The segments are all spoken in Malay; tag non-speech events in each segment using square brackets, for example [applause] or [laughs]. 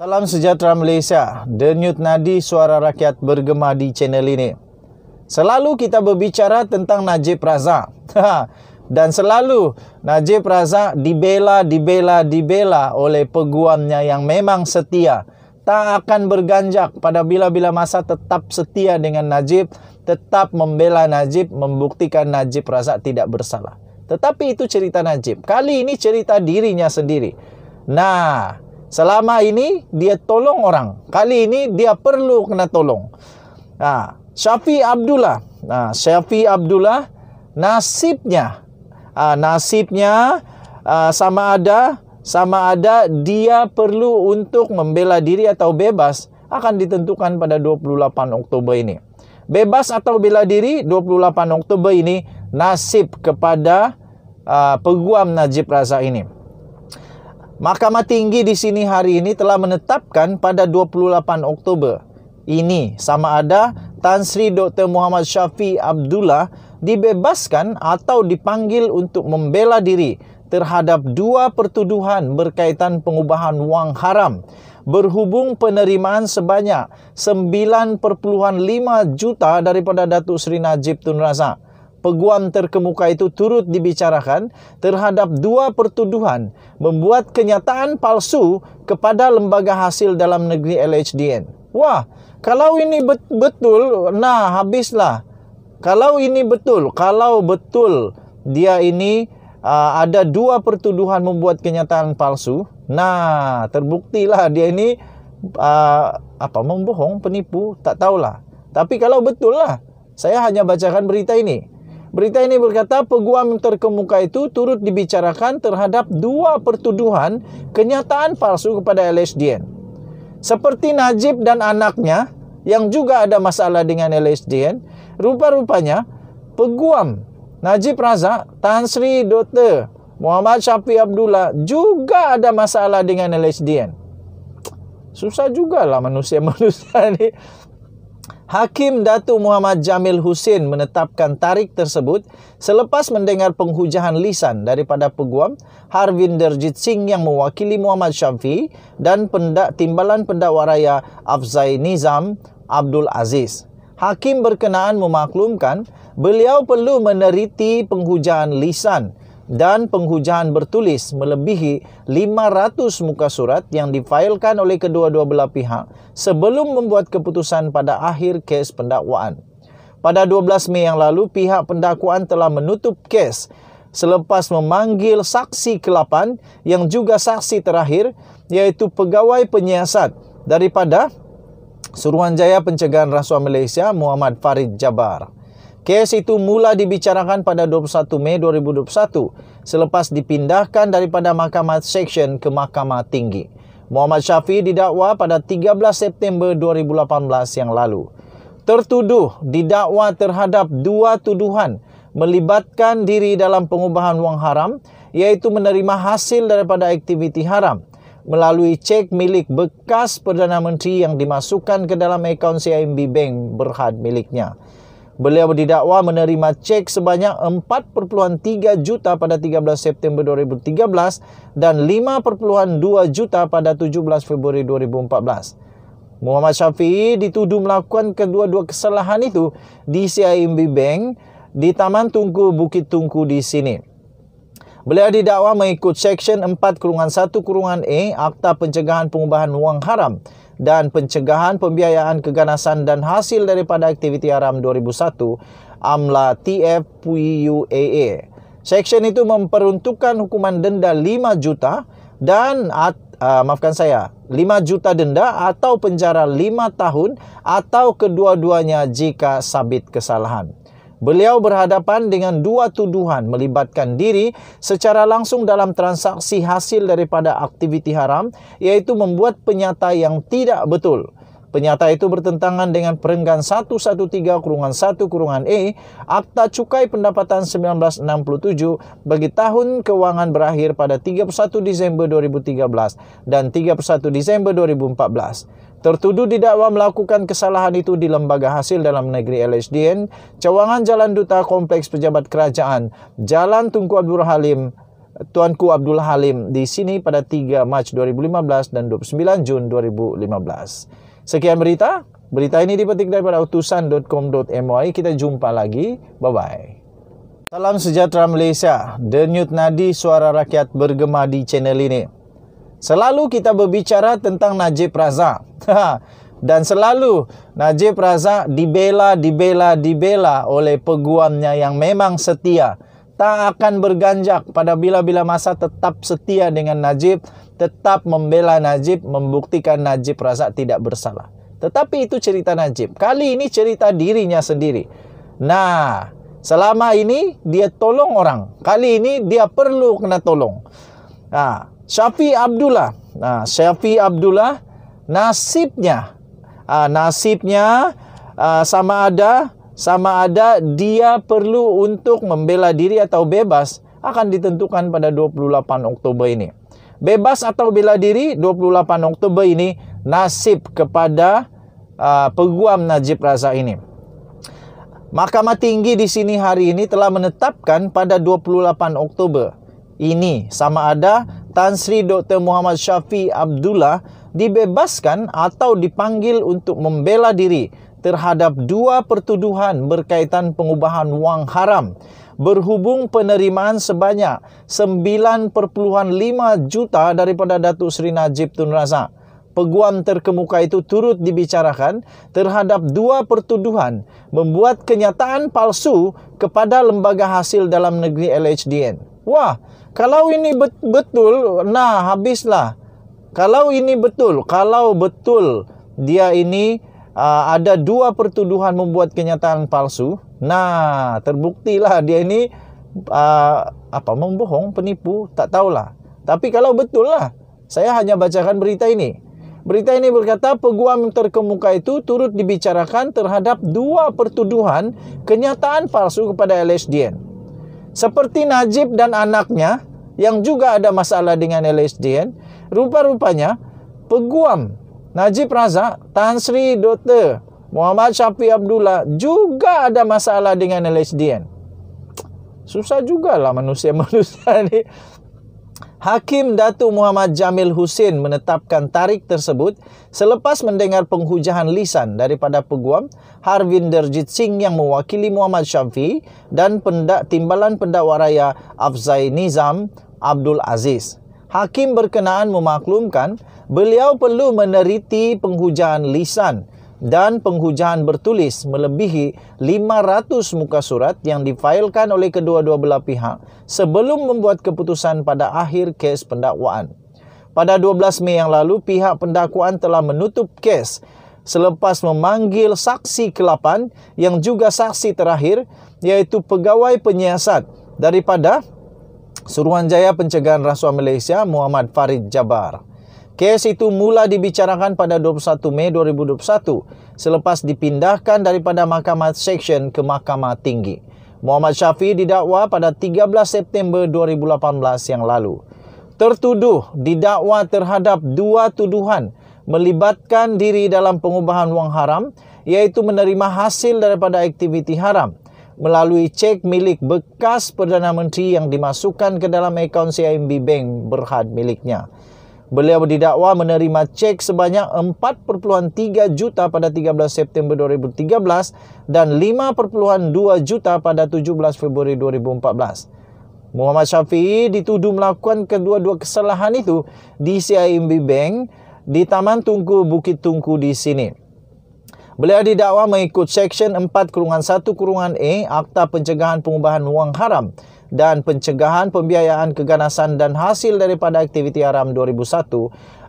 Salam sejahtera Malaysia, denyut nadi suara rakyat bergema di channel ini. Selalu kita berbicara tentang Najib Razak. [laughs] Dan selalu Najib Razak dibela, dibela, dibela oleh peguamnya yang memang setia. Tak akan berganjak pada bila-bila masa tetap setia dengan Najib, tetap membela Najib, membuktikan Najib Razak tidak bersalah. Tetapi itu cerita Najib. Kali ini cerita dirinya sendiri. Nah, Selama ini dia tolong orang. Kali ini dia perlu kena tolong. Nah, Syafi Abdullah. Nah, Syafi Abdullah nasibnya uh, nasibnya uh, sama ada sama ada dia perlu untuk membela diri atau bebas akan ditentukan pada 28 Oktober ini. Bebas atau bela diri 28 Oktober ini nasib kepada uh, peguam Najib Razak ini. Mahkamah Tinggi di sini hari ini telah menetapkan pada 28 Oktober ini sama ada Tan Sri Dr. Muhammad Syafi Abdullah dibebaskan atau dipanggil untuk membela diri terhadap dua pertuduhan berkaitan pengubahan wang haram berhubung penerimaan sebanyak 9.5 juta daripada Datuk Seri Najib Tun Razak peguam terkemuka itu turut dibicarakan terhadap dua pertuduhan membuat kenyataan palsu kepada lembaga hasil dalam negeri LHDN. Wah, kalau ini betul, nah habislah. Kalau ini betul, kalau betul dia ini uh, ada dua pertuduhan membuat kenyataan palsu, nah terbuktilah dia ini uh, apa membohong, penipu, tak tahulah. Tapi kalau betul lah, saya hanya bacakan berita ini. Berita ini berkata peguam terkemuka itu turut dibicarakan terhadap dua pertuduhan kenyataan palsu kepada LSDN. Seperti Najib dan anaknya yang juga ada masalah dengan LSDN, rupa-rupanya peguam Najib Razak, Tan Sri Dr. Muhammad Syafi Abdullah juga ada masalah dengan LSDN. Susah juga lah manusia-manusia ini. [laughs] Hakim Datu Muhammad Jamil Husin menetapkan tarik tersebut selepas mendengar penghujahan lisan daripada peguam Harvinder Jit Singh yang mewakili Muhammad Syafi dan pendak timbalan pendakwa raya Afzai Nizam Abdul Aziz. Hakim berkenaan memaklumkan beliau perlu meneriti penghujahan lisan dan penghujahan bertulis melebihi 500 muka surat yang difailkan oleh kedua-dua belah pihak sebelum membuat keputusan pada akhir kes pendakwaan. Pada 12 Mei yang lalu, pihak pendakwaan telah menutup kes selepas memanggil saksi ke-8 yang juga saksi terakhir iaitu pegawai penyiasat daripada Suruhanjaya Pencegahan Rasuah Malaysia Muhammad Farid Jabar. Kes itu mula dibicarakan pada 21 Mei 2021 selepas dipindahkan daripada Mahkamah Seksyen ke Mahkamah Tinggi. Muhammad Syafi didakwa pada 13 September 2018 yang lalu. Tertuduh didakwa terhadap dua tuduhan melibatkan diri dalam pengubahan wang haram iaitu menerima hasil daripada aktiviti haram melalui cek milik bekas Perdana Menteri yang dimasukkan ke dalam akaun CIMB Bank berhad miliknya. Beliau didakwa menerima cek sebanyak 4.3 juta pada 13 September 2013 dan 5.2 juta pada 17 Februari 2014. Muhammad Syafi'i dituduh melakukan kedua-dua kesalahan itu di CIMB Bank di Taman Tungku Bukit Tungku di sini. Beliau didakwa mengikut Seksyen 4 Kurungan 1 Kurungan E Akta Pencegahan Pengubahan Wang Haram dan pencegahan pembiayaan keganasan dan hasil daripada aktiviti haram 2001 AMLA TFPUAA. Seksyen itu memperuntukkan hukuman denda 5 juta dan at, uh, maafkan saya 5 juta denda atau penjara 5 tahun atau kedua-duanya jika sabit kesalahan. Beliau berhadapan dengan dua tuduhan melibatkan diri secara langsung dalam transaksi hasil daripada aktiviti haram yaitu membuat penyata yang tidak betul. Penyata itu bertentangan dengan perenggan 113 kurungan 1 kurungan E Akta Cukai Pendapatan 1967 bagi tahun keuangan berakhir pada 31 Disember 2013 dan 31 Disember 2014. Tertuduh didakwa melakukan kesalahan itu di Lembaga Hasil Dalam Negeri LHDN, Cawangan Jalan Duta Kompleks Pejabat Kerajaan, Jalan Tunku Abdul Halim, Tuanku Abdul Halim di sini pada 3 Mac 2015 dan 29 Jun 2015. Sekian berita. Berita ini dipetik daripada utusan.com.my. Kita jumpa lagi. Bye-bye. Salam sejahtera Malaysia. Denyut nadi suara rakyat bergema di channel ini. Selalu kita berbicara tentang Najib Razak. [laughs] Dan selalu Najib Razak dibela, dibela, dibela oleh peguamnya yang memang setia. Setia tak akan berganjak pada bila-bila masa tetap setia dengan Najib, tetap membela Najib, membuktikan Najib rasa tidak bersalah. Tetapi itu cerita Najib. Kali ini cerita dirinya sendiri. Nah, selama ini dia tolong orang. Kali ini dia perlu kena tolong. Nah, ha, Syafi Abdullah. Nah, ha, Syafi Abdullah nasibnya. Ha, nasibnya sama ada sama ada dia perlu untuk membela diri atau bebas akan ditentukan pada 28 Oktober ini. Bebas atau bela diri 28 Oktober ini nasib kepada uh, peguam Najib Razak ini. Mahkamah Tinggi di sini hari ini telah menetapkan pada 28 Oktober ini sama ada Tan Sri Dr. Muhammad Syafi Abdullah dibebaskan atau dipanggil untuk membela diri terhadap dua pertuduhan berkaitan pengubahan wang haram berhubung penerimaan sebanyak 9.5 juta daripada Datuk Seri Najib Tun Razak. Peguam terkemuka itu turut dibicarakan terhadap dua pertuduhan membuat kenyataan palsu kepada lembaga hasil dalam negeri LHDN. Wah, kalau ini betul, nah habislah. Kalau ini betul, kalau betul dia ini uh, ada dua pertuduhan membuat kenyataan palsu. Nah, terbuktilah dia ini uh, apa membohong, penipu, tak tahulah. Tapi kalau betul lah, saya hanya bacakan berita ini. Berita ini berkata peguam terkemuka itu turut dibicarakan terhadap dua pertuduhan kenyataan palsu kepada LSDN. Seperti Najib dan anaknya yang juga ada masalah dengan LSDN, rupa-rupanya peguam Najib Razak, Tan Sri Dr. Muhammad Syafi Abdullah juga ada masalah dengan LHDN. Kan? Susah jugalah manusia-manusia [laughs] ni. Hakim Datu Muhammad Jamil Husin menetapkan tarik tersebut selepas mendengar penghujahan lisan daripada peguam Harvinder Jit Singh yang mewakili Muhammad Syafi dan pendak, timbalan pendakwa raya Afzai Nizam Abdul Aziz hakim berkenaan memaklumkan beliau perlu meneriti penghujahan lisan dan penghujahan bertulis melebihi 500 muka surat yang difailkan oleh kedua-dua belah pihak sebelum membuat keputusan pada akhir kes pendakwaan. Pada 12 Mei yang lalu, pihak pendakwaan telah menutup kes selepas memanggil saksi ke-8 yang juga saksi terakhir iaitu pegawai penyiasat daripada Suruhanjaya Pencegahan Rasuah Malaysia Muhammad Farid Jabar. Kes itu mula dibicarakan pada 21 Mei 2021 selepas dipindahkan daripada Mahkamah Seksyen ke Mahkamah Tinggi. Muhammad Syafi didakwa pada 13 September 2018 yang lalu. Tertuduh didakwa terhadap dua tuduhan melibatkan diri dalam pengubahan wang haram iaitu menerima hasil daripada aktiviti haram melalui cek milik bekas Perdana Menteri yang dimasukkan ke dalam akaun CIMB Bank berhad miliknya. Beliau didakwa menerima cek sebanyak 4.3 juta pada 13 September 2013 dan 5.2 juta pada 17 Februari 2014. Muhammad Syafi'i dituduh melakukan kedua-dua kesalahan itu di CIMB Bank di Taman Tungku Bukit Tungku di sini. Beliau didakwa mengikut Seksyen 4 Kurungan 1 Kurungan A Akta Pencegahan Pengubahan Wang Haram dan Pencegahan Pembiayaan Keganasan dan Hasil daripada Aktiviti Haram 2001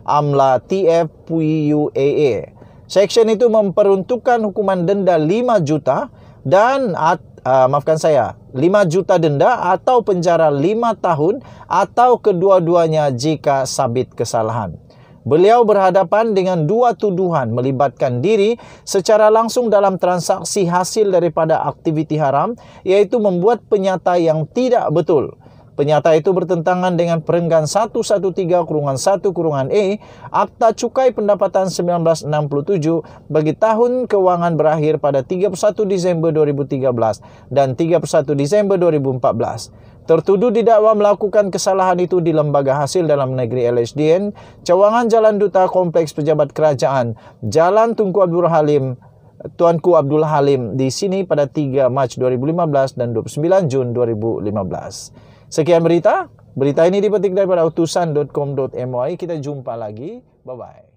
AMLA TFPUAA. Seksyen itu memperuntukkan hukuman denda 5 juta dan uh, maafkan saya 5 juta denda atau penjara 5 tahun atau kedua-duanya jika sabit kesalahan. Beliau berhadapan dengan dua tuduhan melibatkan diri secara langsung dalam transaksi hasil daripada aktiviti haram yaitu membuat penyata yang tidak betul. Penyata itu bertentangan dengan perenggan 113 kurungan 1 kurungan E Akta Cukai Pendapatan 1967 bagi tahun keuangan berakhir pada 31 Disember 2013 dan 31 Disember 2014. Tertuduh didakwa melakukan kesalahan itu di lembaga hasil dalam negeri LHDN, Cawangan Jalan Duta Kompleks Pejabat Kerajaan, Jalan Tunku Abdul Halim, Tuanku Abdul Halim di sini pada 3 Mac 2015 dan 29 Jun 2015. Sekian berita. Berita ini dipetik daripada utusan.com.my. Kita jumpa lagi. Bye-bye.